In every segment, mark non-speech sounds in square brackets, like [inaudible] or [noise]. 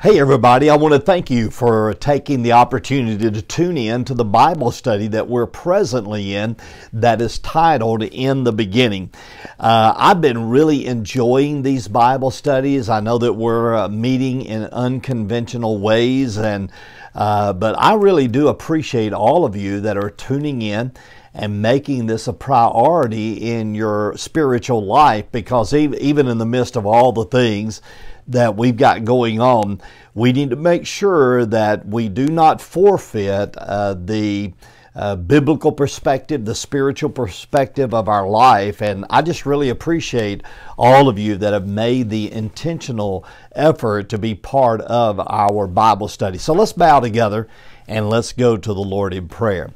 Hey, everybody, I want to thank you for taking the opportunity to tune in to the Bible study that we're presently in that is titled In the Beginning. Uh, I've been really enjoying these Bible studies. I know that we're uh, meeting in unconventional ways, and uh, but I really do appreciate all of you that are tuning in and making this a priority in your spiritual life because even in the midst of all the things, that we've got going on, we need to make sure that we do not forfeit uh, the uh, biblical perspective, the spiritual perspective of our life. And I just really appreciate all of you that have made the intentional effort to be part of our Bible study. So let's bow together and let's go to the Lord in prayer.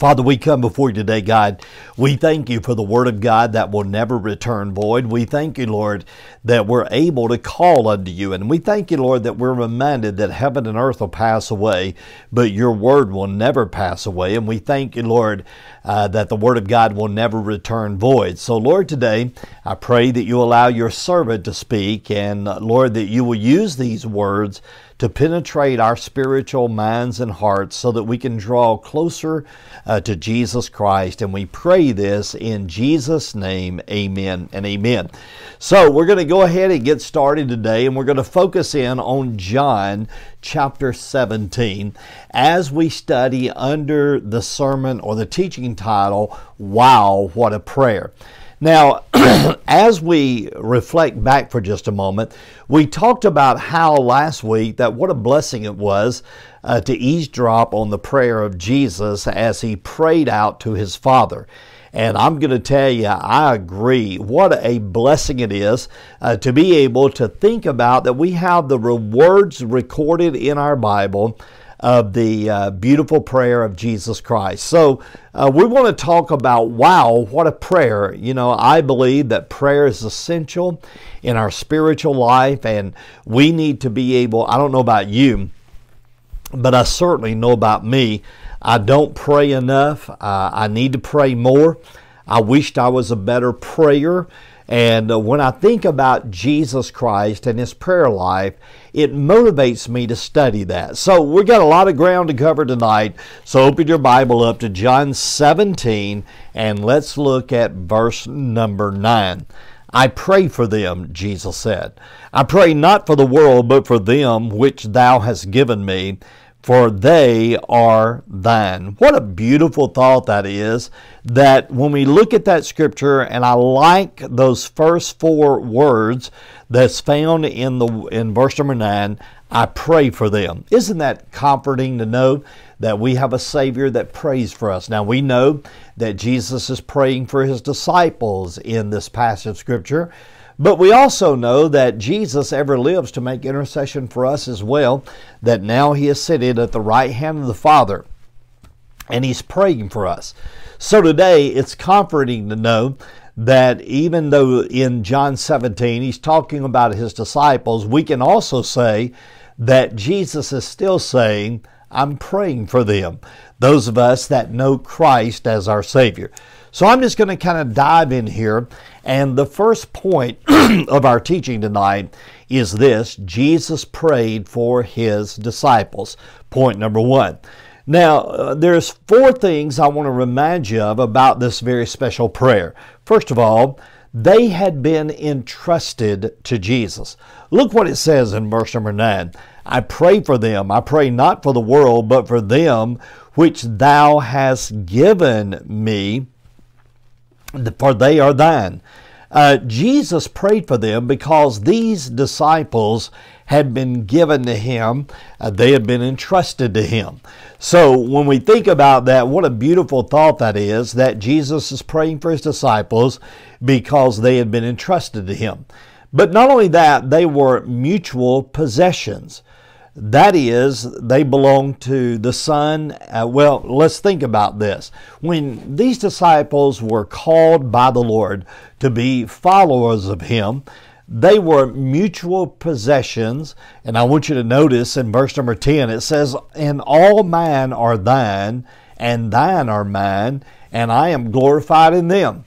Father, we come before you today, God. We thank you for the Word of God that will never return void. We thank you, Lord, that we're able to call unto you. And we thank you, Lord, that we're reminded that heaven and earth will pass away, but your Word will never pass away. And we thank you, Lord, uh, that the Word of God will never return void. So, Lord, today I pray that you allow your servant to speak, and Lord, that you will use these words to penetrate our spiritual minds and hearts so that we can draw closer uh, to Jesus Christ. And we pray this in Jesus' name. Amen and amen. So we're going to go ahead and get started today, and we're going to focus in on John chapter 17 as we study under the sermon or the teaching title, Wow, What a Prayer. Now, [clears throat] as we reflect back for just a moment, we talked about how last week that what a blessing it was uh, to eavesdrop on the prayer of Jesus as he prayed out to his Father. And I'm going to tell you, I agree. What a blessing it is uh, to be able to think about that we have the rewards recorded in our Bible of the uh, beautiful prayer of Jesus Christ. So, uh, we want to talk about wow, what a prayer. You know, I believe that prayer is essential in our spiritual life, and we need to be able, I don't know about you, but I certainly know about me. I don't pray enough, uh, I need to pray more. I wished I was a better prayer. And uh, when I think about Jesus Christ and his prayer life, it motivates me to study that. So we've got a lot of ground to cover tonight. So open your Bible up to John 17 and let's look at verse number 9. I pray for them, Jesus said. I pray not for the world, but for them which thou hast given me for they are thine. What a beautiful thought that is. That when we look at that scripture, and I like those first four words that's found in the in verse number nine, I pray for them. Isn't that comforting to know that we have a Savior that prays for us? Now we know that Jesus is praying for his disciples in this passage of scripture. But we also know that Jesus ever lives to make intercession for us as well, that now he is seated at the right hand of the Father and he's praying for us. So today it's comforting to know that even though in John 17 he's talking about his disciples, we can also say that Jesus is still saying, I'm praying for them, those of us that know Christ as our Savior. So I'm just going to kind of dive in here. And the first point [clears throat] of our teaching tonight is this Jesus prayed for his disciples. Point number one. Now, uh, there's four things I want to remind you of about this very special prayer. First of all, they had been entrusted to Jesus. Look what it says in verse number 9 I pray for them. I pray not for the world, but for them which thou hast given me, for they are thine. Uh, Jesus prayed for them because these disciples had been given to him, uh, they had been entrusted to him. So when we think about that, what a beautiful thought that is that Jesus is praying for his disciples because they had been entrusted to him. But not only that, they were mutual possessions. That is, they belong to the Son. Uh, well, let's think about this. When these disciples were called by the Lord to be followers of Him, they were mutual possessions. And I want you to notice in verse number 10, it says, And all mine are thine, and thine are mine, and I am glorified in them.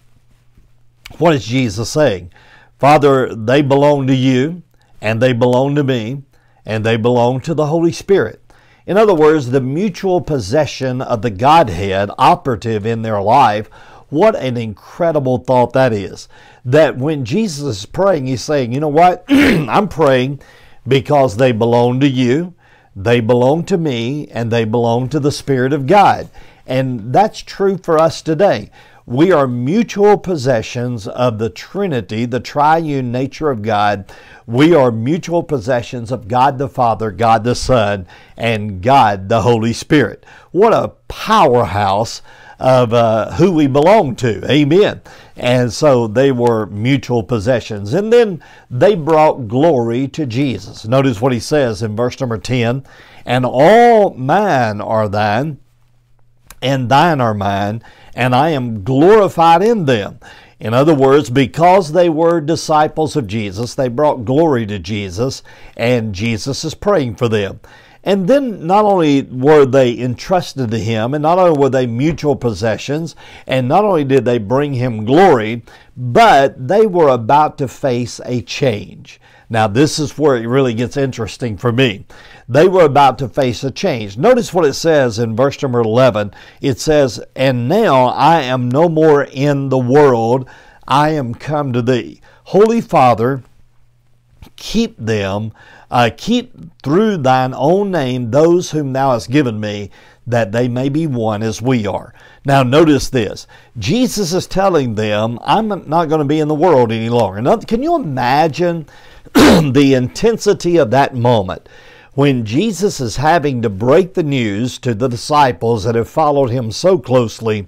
What is Jesus saying? Father, they belong to you, and they belong to me, and they belong to the Holy Spirit. In other words, the mutual possession of the Godhead operative in their life what an incredible thought that is. That when Jesus is praying, he's saying, you know what? [clears throat] I'm praying because they belong to you, they belong to me, and they belong to the Spirit of God. And that's true for us today. We are mutual possessions of the Trinity, the triune nature of God. We are mutual possessions of God the Father, God the Son, and God the Holy Spirit. What a powerhouse of uh, who we belong to. Amen. And so they were mutual possessions. And then they brought glory to Jesus. Notice what he says in verse number 10 And all mine are thine, and thine are mine, and I am glorified in them. In other words, because they were disciples of Jesus, they brought glory to Jesus, and Jesus is praying for them. And then not only were they entrusted to him, and not only were they mutual possessions, and not only did they bring him glory, but they were about to face a change. Now, this is where it really gets interesting for me. They were about to face a change. Notice what it says in verse number 11. It says, And now I am no more in the world, I am come to thee. Holy Father, keep them uh, keep through thine own name those whom thou hast given me, that they may be one as we are. Now, notice this. Jesus is telling them, I'm not going to be in the world any longer. Now, can you imagine [clears throat] the intensity of that moment when Jesus is having to break the news to the disciples that have followed him so closely?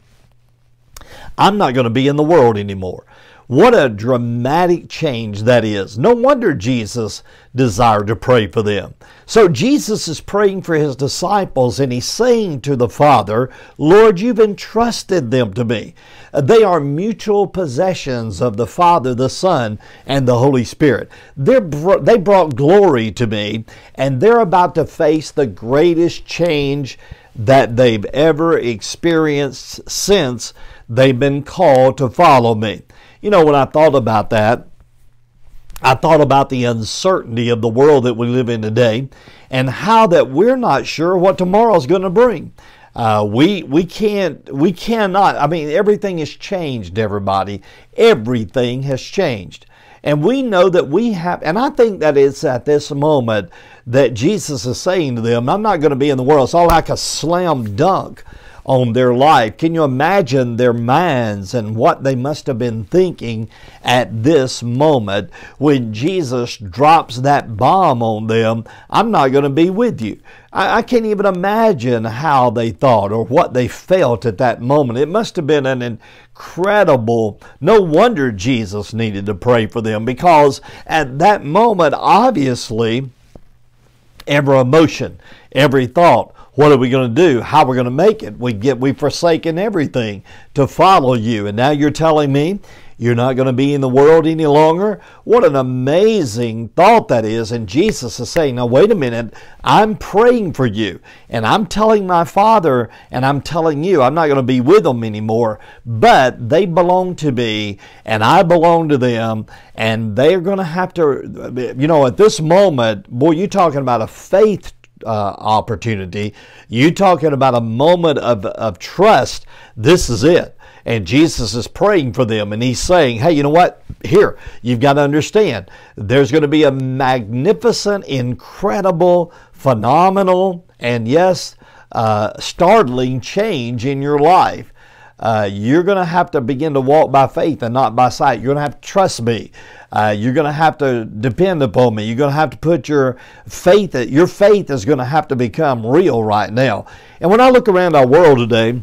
I'm not going to be in the world anymore. What a dramatic change that is. No wonder Jesus desired to pray for them. So Jesus is praying for his disciples and he's saying to the Father, Lord, you've entrusted them to me. They are mutual possessions of the Father, the Son, and the Holy Spirit. They're, they brought glory to me and they're about to face the greatest change that they've ever experienced since they've been called to follow me. You know, when I thought about that, I thought about the uncertainty of the world that we live in today and how that we're not sure what tomorrow is going to bring. Uh, we we can't we cannot. I mean, everything has changed. Everybody, everything has changed, and we know that we have. And I think that it's at this moment that Jesus is saying to them, "I'm not going to be in the world." It's all like a slam dunk on their life. Can you imagine their minds and what they must have been thinking at this moment when Jesus drops that bomb on them? I'm not going to be with you. I, I can't even imagine how they thought or what they felt at that moment. It must have been an incredible, no wonder Jesus needed to pray for them because at that moment, obviously, every emotion, every thought what are we going to do? How are we going to make it? We get we've forsaken everything to follow you. And now you're telling me you're not going to be in the world any longer? What an amazing thought that is. And Jesus is saying, Now, wait a minute. I'm praying for you. And I'm telling my Father, and I'm telling you, I'm not going to be with them anymore. But they belong to me, and I belong to them. And they're going to have to, you know, at this moment, boy, you're talking about a faith uh, opportunity. You talking about a moment of, of trust. This is it. And Jesus is praying for them and he's saying, hey, you know what? Here, you've got to understand there's going to be a magnificent, incredible, phenomenal, and yes, uh, startling change in your life. Uh, you're going to have to begin to walk by faith and not by sight. You're going to have to trust me. Uh, you're going to have to depend upon me. You're going to have to put your faith, your faith is going to have to become real right now. And when I look around our world today,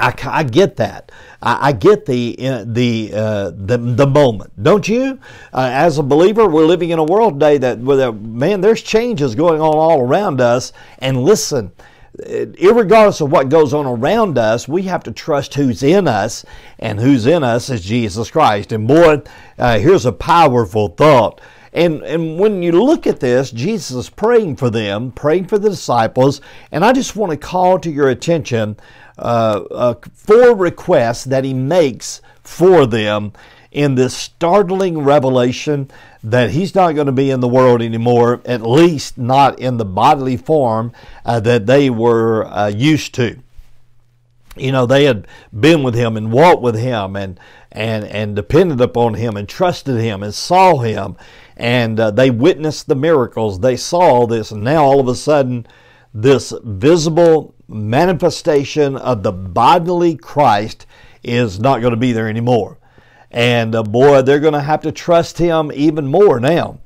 I, I get that. I, I get the uh, the, uh, the the moment, don't you? Uh, as a believer, we're living in a world today that, where, man, there's changes going on all around us. And listen, regardless of what goes on around us, we have to trust who's in us, and who's in us is Jesus Christ. And boy, uh, here's a powerful thought. And, and when you look at this, Jesus is praying for them, praying for the disciples. And I just want to call to your attention uh, uh, four requests that he makes for them in this startling revelation that he's not going to be in the world anymore, at least not in the bodily form uh, that they were uh, used to. You know, they had been with him and walked with him and, and, and depended upon him and trusted him and saw him and uh, they witnessed the miracles. They saw this. And now all of a sudden, this visible manifestation of the bodily Christ is not going to be there anymore. And uh, boy, they're going to have to trust him even more now.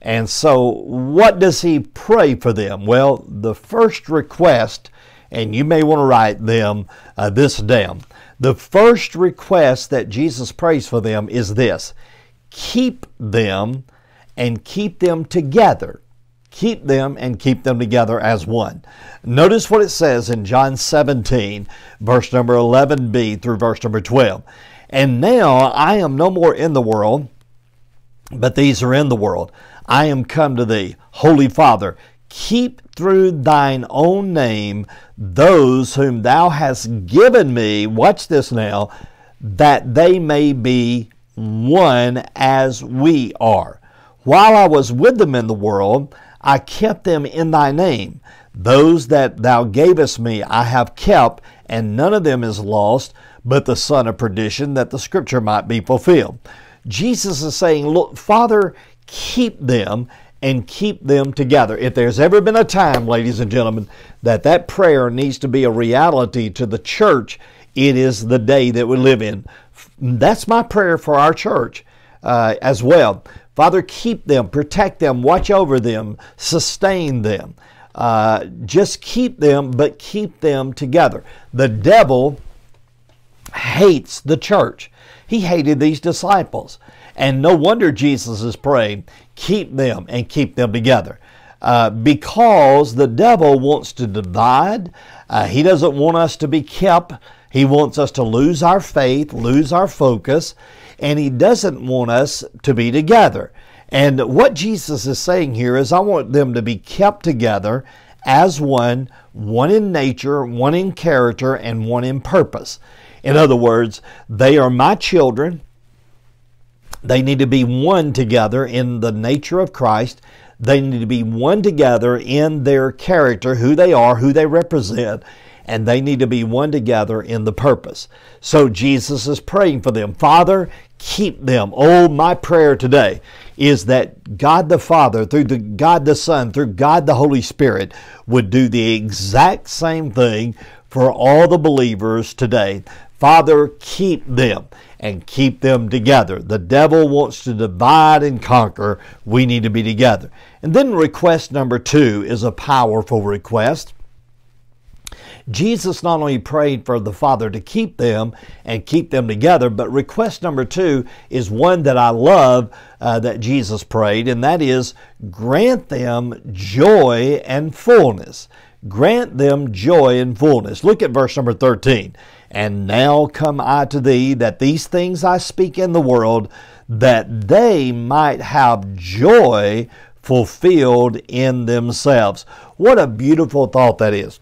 And so, what does he pray for them? Well, the first request, and you may want to write them uh, this down. The first request that Jesus prays for them is this keep them and keep them together. Keep them and keep them together as one. Notice what it says in John 17, verse number 11b through verse number 12. And now I am no more in the world, but these are in the world. I am come to thee, Holy Father. Keep through thine own name those whom thou hast given me. Watch this now, that they may be one as we are. While I was with them in the world, I kept them in thy name. Those that thou gavest me I have kept, and none of them is lost, but the son of perdition, that the scripture might be fulfilled. Jesus is saying, Look, Father, keep them and keep them together. If there's ever been a time, ladies and gentlemen, that that prayer needs to be a reality to the church, it is the day that we live in. That's my prayer for our church uh, as well. Father, keep them, protect them, watch over them, sustain them. Uh, just keep them, but keep them together. The devil hates the church. He hated these disciples. And no wonder Jesus is praying, keep them and keep them together. Uh, because the devil wants to divide. Uh, he doesn't want us to be kept. He wants us to lose our faith, lose our focus, and he doesn't want us to be together. And what Jesus is saying here is, I want them to be kept together as one, one in nature, one in character, and one in purpose. In other words, they are my children. They need to be one together in the nature of Christ. They need to be one together in their character, who they are, who they represent, and they need to be one together in the purpose. So Jesus is praying for them. Father, keep them. Oh, my prayer today is that God the Father, through the God the Son, through God the Holy Spirit, would do the exact same thing for all the believers today. Father, keep them and keep them together. The devil wants to divide and conquer. We need to be together. And then request number two is a powerful request. Jesus not only prayed for the Father to keep them and keep them together, but request number two is one that I love uh, that Jesus prayed, and that is grant them joy and fullness grant them joy and fullness. Look at verse number 13. And now come I to thee, that these things I speak in the world, that they might have joy fulfilled in themselves. What a beautiful thought that is.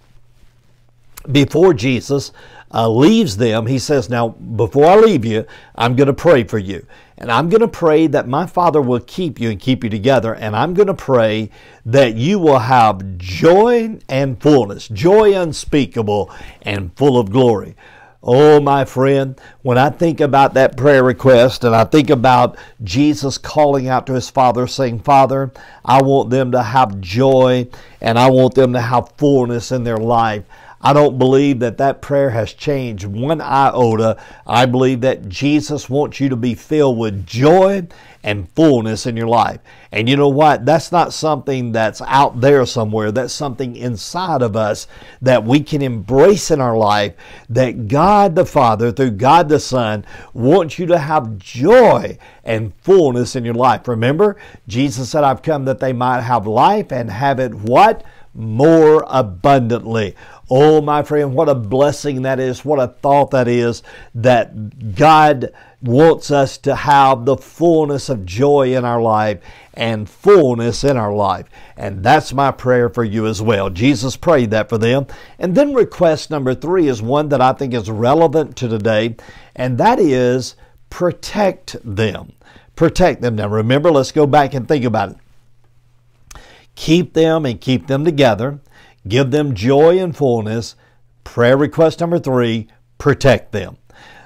Before Jesus, uh, leaves them, he says, Now, before I leave you, I'm going to pray for you. And I'm going to pray that my Father will keep you and keep you together. And I'm going to pray that you will have joy and fullness, joy unspeakable and full of glory. Oh, my friend, when I think about that prayer request and I think about Jesus calling out to his Father, saying, Father, I want them to have joy and I want them to have fullness in their life. I don't believe that that prayer has changed one iota. I believe that Jesus wants you to be filled with joy and fullness in your life. And you know what? That's not something that's out there somewhere. That's something inside of us that we can embrace in our life that God the Father, through God the Son, wants you to have joy and fullness in your life. Remember, Jesus said, I've come that they might have life and have it what? More abundantly. Oh, my friend, what a blessing that is. What a thought that is that God wants us to have the fullness of joy in our life and fullness in our life. And that's my prayer for you as well. Jesus prayed that for them. And then request number three is one that I think is relevant to today, and that is protect them. Protect them. Now, remember, let's go back and think about it. Keep them and keep them together Give them joy and fullness. Prayer request number three, protect them.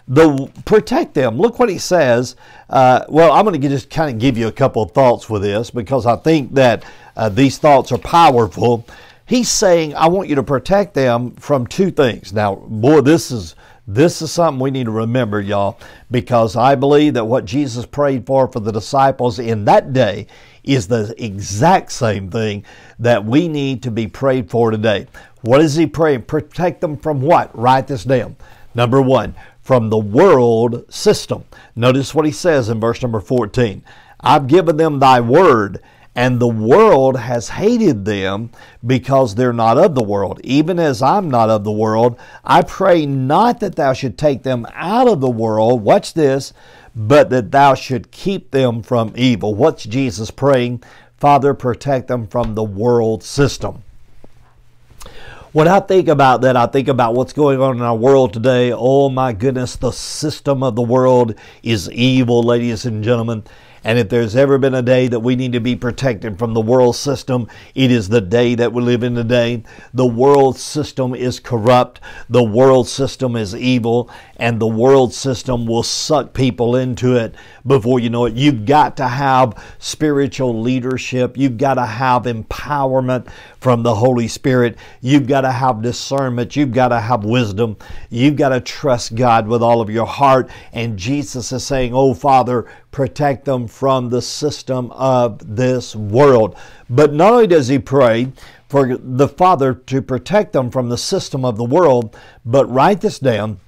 The, protect them. Look what he says. Uh, well, I'm going to just kind of give you a couple of thoughts with this because I think that uh, these thoughts are powerful. He's saying, I want you to protect them from two things. Now, boy, this is this is something we need to remember, y'all, because I believe that what Jesus prayed for for the disciples in that day is the exact same thing that we need to be prayed for today. What is he praying? Protect them from what? Write this down. Number one, from the world system. Notice what he says in verse number 14 I've given them thy word and the world has hated them because they're not of the world. Even as I'm not of the world, I pray not that thou should take them out of the world. Watch this, but that thou should keep them from evil. What's Jesus praying? Father, protect them from the world system. When I think about that, I think about what's going on in our world today. Oh my goodness, the system of the world is evil, ladies and gentlemen. And if there's ever been a day that we need to be protected from the world system, it is the day that we live in today. The world system is corrupt, the world system is evil, and the world system will suck people into it before you know it. You've got to have spiritual leadership, you've got to have empowerment from the Holy Spirit, you've got to have discernment, you've got to have wisdom, you've got to trust God with all of your heart. And Jesus is saying, Oh, Father, protect them from the system of this world. But not only does he pray for the Father to protect them from the system of the world, but write this down.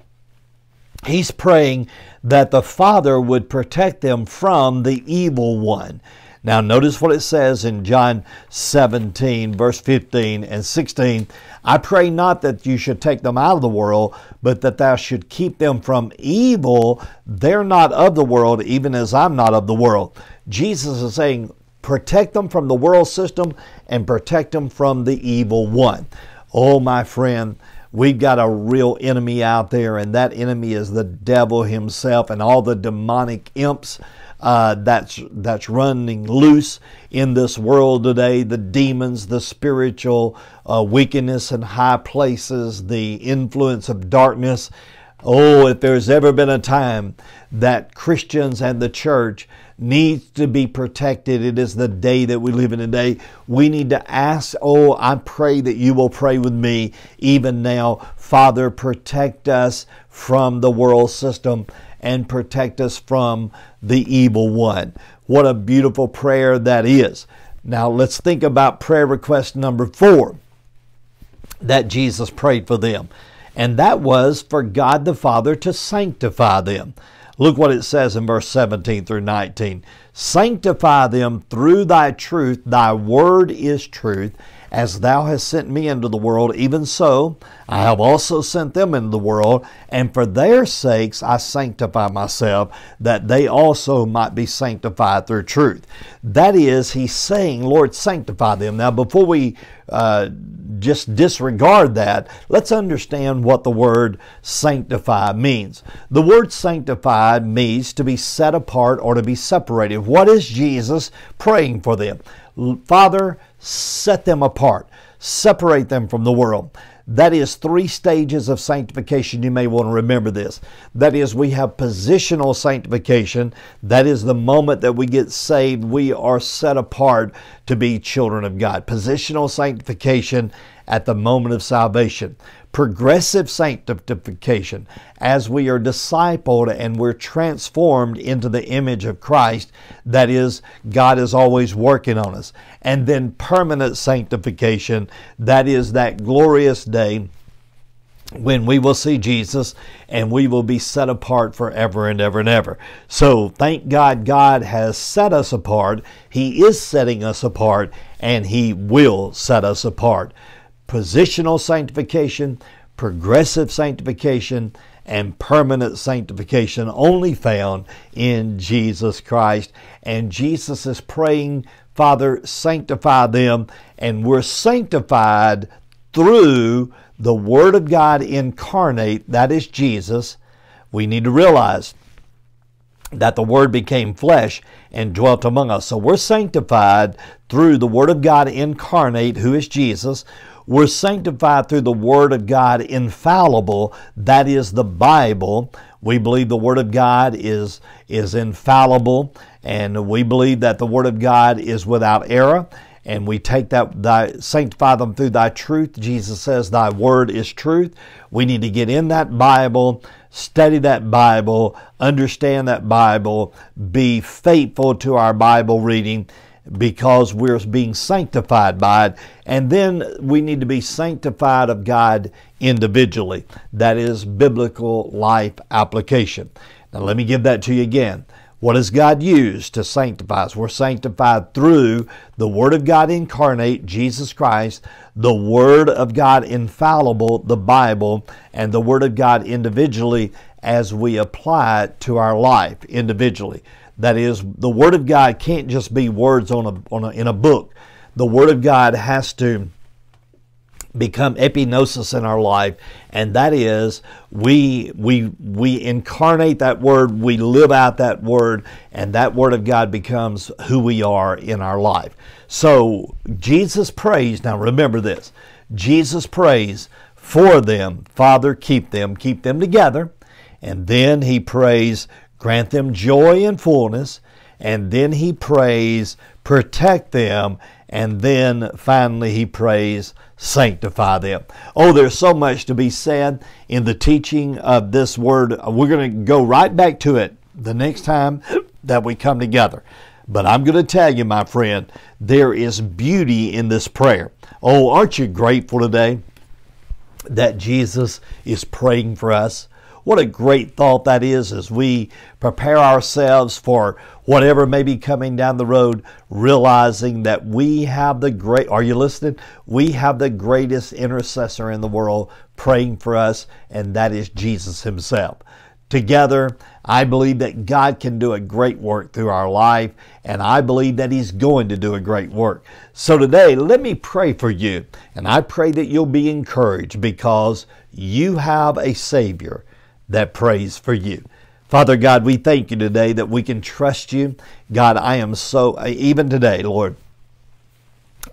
He's praying that the Father would protect them from the evil one. Now, notice what it says in John 17, verse 15 and 16. I pray not that you should take them out of the world, but that thou should keep them from evil. They're not of the world, even as I'm not of the world. Jesus is saying, protect them from the world system and protect them from the evil one. Oh, my friend, we've got a real enemy out there, and that enemy is the devil himself and all the demonic imps uh, that's, that's running loose in this world today the demons, the spiritual uh, wickedness in high places, the influence of darkness. Oh, if there's ever been a time that Christians and the church needs to be protected, it is the day that we live in today. We need to ask, oh, I pray that you will pray with me even now Father, protect us from the world system and protect us from the evil one. What a beautiful prayer that is. Now let's think about prayer request number four that Jesus prayed for them, and that was for God the Father to sanctify them. Look what it says in verse 17 through 19. Sanctify them through thy truth, thy word is truth as thou hast sent me into the world, even so I have also sent them into the world, and for their sakes I sanctify myself, that they also might be sanctified through truth. That is, he's saying, Lord, sanctify them. Now, before we uh, just disregard that, let's understand what the word sanctify means. The word "sanctify" means to be set apart or to be separated. What is Jesus praying for them? Father, set them apart, separate them from the world. That is three stages of sanctification. You may want to remember this. That is, we have positional sanctification. That is the moment that we get saved. We are set apart to be children of God. Positional sanctification at the moment of salvation. Progressive sanctification as we are discipled and we're transformed into the image of Christ. That is, God is always working on us. And then permanent sanctification, that is that glorious day when we will see Jesus and we will be set apart forever and ever and ever. So thank God God has set us apart. He is setting us apart and He will set us apart. Positional sanctification, progressive sanctification, and permanent sanctification only found in Jesus Christ. And Jesus is praying, Father, sanctify them, and we're sanctified through the Word of God incarnate, that is Jesus, we need to realize that the Word became flesh and dwelt among us. So we're sanctified through the Word of God incarnate, who is Jesus. We're sanctified through the Word of God infallible, that is the Bible. We believe the Word of God is, is infallible, and we believe that the Word of God is without error and we take that thy sanctify them through thy truth jesus says thy word is truth we need to get in that bible study that bible understand that bible be faithful to our bible reading because we're being sanctified by it and then we need to be sanctified of god individually that is biblical life application now let me give that to you again what does God use to sanctify us? We're sanctified through the Word of God incarnate, Jesus Christ, the Word of God infallible, the Bible, and the Word of God individually as we apply it to our life individually. That is, the Word of God can't just be words on a, on a in a book. The Word of God has to become epinosis in our life and that is we we we incarnate that word we live out that word and that word of god becomes who we are in our life so jesus prays now remember this jesus prays for them father keep them keep them together and then he prays grant them joy and fullness and then he prays protect them and then finally, he prays, sanctify them. Oh, there's so much to be said in the teaching of this word. We're going to go right back to it the next time that we come together. But I'm going to tell you, my friend, there is beauty in this prayer. Oh, aren't you grateful today that Jesus is praying for us? What a great thought that is as we prepare ourselves for whatever may be coming down the road, realizing that we have the great, are you listening? We have the greatest intercessor in the world praying for us, and that is Jesus Himself. Together, I believe that God can do a great work through our life, and I believe that He's going to do a great work. So today, let me pray for you, and I pray that you'll be encouraged because you have a Savior that prays for you. Father God, we thank you today that we can trust you. God, I am so, even today, Lord,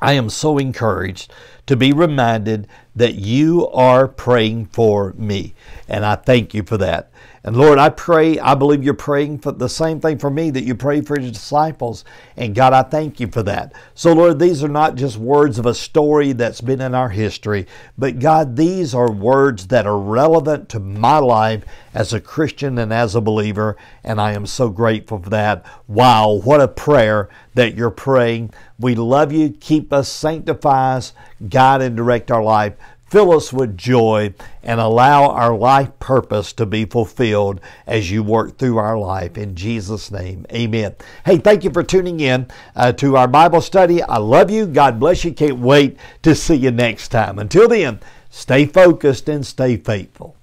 I am so encouraged to be reminded that you are praying for me. And I thank you for that. And Lord, I pray, I believe you're praying for the same thing for me that you prayed for your disciples. And God, I thank you for that. So, Lord, these are not just words of a story that's been in our history, but God, these are words that are relevant to my life as a Christian and as a believer. And I am so grateful for that. Wow, what a prayer that you're praying. We love you. Keep us, sanctify us, guide and direct our life Fill us with joy and allow our life purpose to be fulfilled as you work through our life. In Jesus' name, amen. Hey, thank you for tuning in uh, to our Bible study. I love you. God bless you. Can't wait to see you next time. Until then, stay focused and stay faithful.